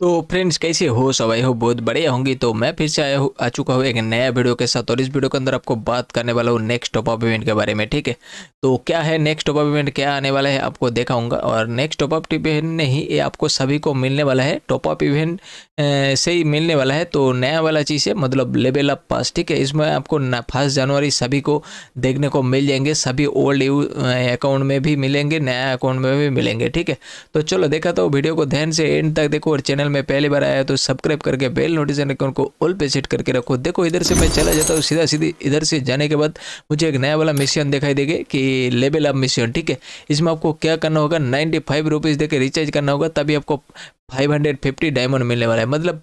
तो फ्रेंड्स कैसे हो सब आई हो बहुत बढ़िया होंगी तो मैं फिर से आया हूँ आ चुका हूँ एक नया वीडियो के साथ और इस वीडियो के अंदर आपको बात करने वाला हूँ नेक्स्ट टॉपअप इवेंट के बारे में ठीक है तो क्या है नेक्स्ट टॉपअप इवेंट क्या आने वाला है आपको देखाऊंगा और नेक्स्ट टॉपअप इवेंट नहीं ये आपको सभी को मिलने वाला है टॉपअप इवेंट से ही मिलने वाला है तो नया वाला चीज़ है मतलब लेवल अप पास ठीक है इसमें आपको फर्स्ट जनवरी सभी को देखने को मिल जाएंगे सभी ओल्ड अकाउंट में भी मिलेंगे नया अकाउंट में भी मिलेंगे ठीक है तो चलो देखा तो वीडियो को ध्यान से एंड तक देखो और चैनल चैनल में पहली बार आया तो सब्सक्राइब करके बेल नोटिफिकेशन आइकन को ऑल पे सेट करके रखो देखो इधर से मैं चला जाता हूँ सीधा सीधी इधर से जाने के बाद मुझे एक नया वाला मिशन दिखाई देगा कि लेबल अप मिशन ठीक है इसमें आपको क्या करना होगा नाइन्टी फाइव रुपीज़ देकर रिचार्ज करना होगा तभी आपको फाइव हंड्रेड फिफ्टी डायमंड मिलने वाला है मतलब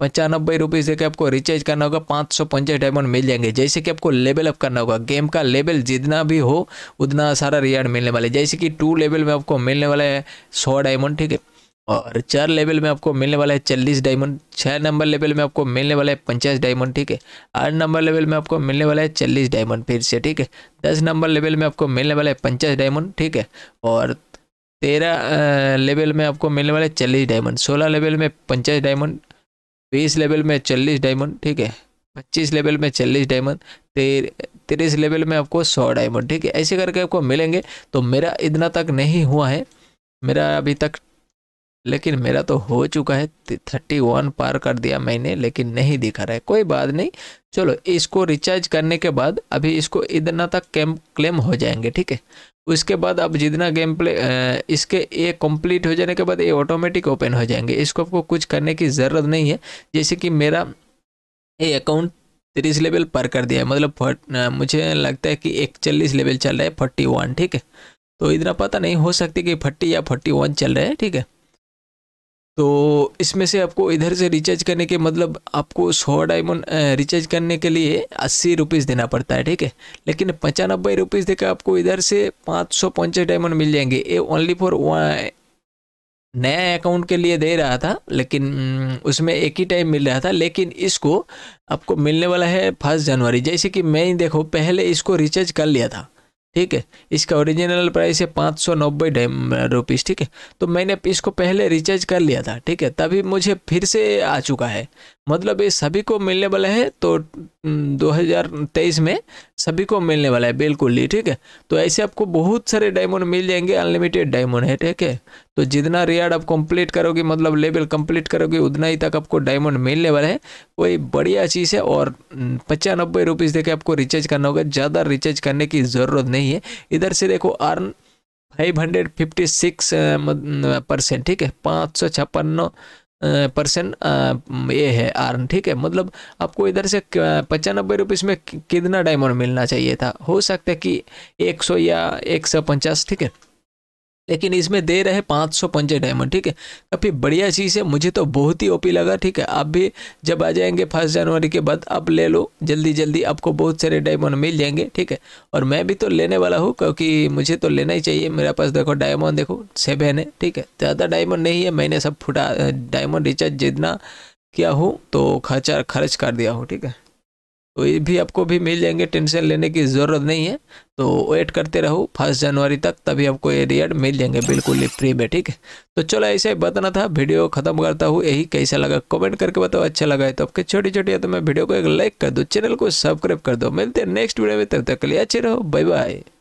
पचानबे रुपीज़ देकर आपको रिचार्ज करना होगा पाँच सौ पंचायत डायमंड मिल जाएंगे जैसे कि आपको लेवल अप करना होगा गेम का लेवल जितना भी हो उतना सारा रियार्ड मिलने वाला है जैसे कि टू लेवल में आपको मिलने वाला है सौ डायमंड ठीक है और चार लेवल में आपको मिलने वाला है चालीस डायमंड छः नंबर लेवल में आपको मिलने वाला है पचास डायमंड ठीक है आठ नंबर लेवल में आपको मिलने वाला है चालीस डायमंड फिर से ठीक है दस नंबर लेवल में आपको मिलने वाला है पचास डायमंड ठीक है और तेरह लेवल में आपको मिलने वाला है चालीस डायमंड सोलह लेवल में पचास डायमंड बीस लेवल में चालीस डायमंड ठीक है पच्चीस लेवल में चालीस डायमंड तीस लेवल में आपको सौ डायमंड ठीक है ऐसे करके आपको मिलेंगे तो मेरा इतना तक नहीं हुआ है मेरा अभी तक लेकिन मेरा तो हो चुका है थर्टी वन पार कर दिया मैंने लेकिन नहीं दिखा रहा है कोई बात नहीं चलो इसको रिचार्ज करने के बाद अभी इसको इतना तक कैम क्लेम हो जाएंगे ठीक है उसके बाद अब जितना गेम प्ले इसके ये कंप्लीट हो जाने के बाद ये ऑटोमेटिक ओपन हो जाएंगे इसको आपको कुछ करने की ज़रूरत नहीं है जैसे कि मेरा ये अकाउंट तीस लेवल पर कर दिया है मतलब मुझे लगता है कि इकचालीस लेवल चल रहा है फोर्टी वन ठीक है तो इतना पता नहीं हो सकती कि फोर्टी या फोर्टी वन चल रहा है ठीक है तो इसमें से आपको इधर से रिचार्ज करने के मतलब आपको सौ डायमंड रिचार्ज करने के लिए अस्सी रुपीज़ देना पड़ता है ठीक है लेकिन पचानबे रुपीज़ देकर आपको इधर से पाँच सौ पंचास डायमंड मिल जाएंगे ये ओनली फॉर नया अकाउंट के लिए दे रहा था लेकिन उसमें एक ही टाइम मिल रहा था लेकिन इसको आपको मिलने वाला है फर्स्ट जनवरी जैसे कि मैं ही देखो पहले इसको रिचार्ज कर लिया था ठीक है इसका ओरिजिनल प्राइस है पाँच सौ नब्बे रुपीज़ ठीक है तो मैंने इसको पहले रिचार्ज कर लिया था ठीक है तभी मुझे फिर से आ चुका है मतलब ये सभी को मिलने वाले हैं तो 2023 में सभी को मिलने वाला है बिल्कुल ही ठीक है तो ऐसे आपको बहुत सारे डायमंड मिल जाएंगे अनलिमिटेड डायमंड है ठीक है तो जितना रियाड आप कंप्लीट करोगे मतलब लेवल कंप्लीट करोगे उतना ही तक आपको डायमंड मिलने वाला है कोई बढ़िया चीज़ है और पचानब्बे रुपीज़ देखे आपको रिचार्ज करना होगा ज़्यादा रिचार्ज करने की ज़रूरत नहीं है इधर से देखो earn five hundred fifty six percent ठीक है पाँच सौ छप्पन परसेंट ये है आर्न ठीक है मतलब आपको इधर से पचानबे रुपीस में कितना डायमंड मिलना चाहिए था हो सकता है कि एक सौ या एक सौ पचास ठीक है लेकिन इसमें दे रहे पाँच सौ पंजे डायमंड ठीक है काफ़ी बढ़िया चीज़ है मुझे तो बहुत ही ओपी लगा ठीक है आप भी जब आ जाएंगे फर्स्ट जनवरी के बाद आप ले लो जल्दी जल्दी आपको बहुत सारे डायमंड मिल जाएंगे ठीक है और मैं भी तो लेने वाला हूँ क्योंकि मुझे तो लेना ही चाहिए मेरे पास देखो डायमंड देखो सेवन है ठीक है ज़्यादा डायमंड नहीं है मैंने सब फुटा डायमंड रिचार्ज जितना किया हूँ तो खर्चा खर्च कर दिया हूँ ठीक है तो ये भी आपको भी मिल जाएंगे टेंशन लेने की ज़रूरत नहीं है तो वेट करते रहो फर्स्ट जनवरी तक तभी आपको ये रियड मिल जाएंगे बिल्कुल ही फ्री में ठीक है तो चलो ऐसे ही बताना था वीडियो खत्म करता हूँ यही कैसा लगा कमेंट करके बताओ अच्छा लगा है तो आपके छोटी छोटी है तो मैं वीडियो को एक लाइक कर दो चैनल को सब्सक्राइब कर दो मिलते हैं नेक्स्ट वीडियो में तब तक के लिए अच्छे रहो बाय बाय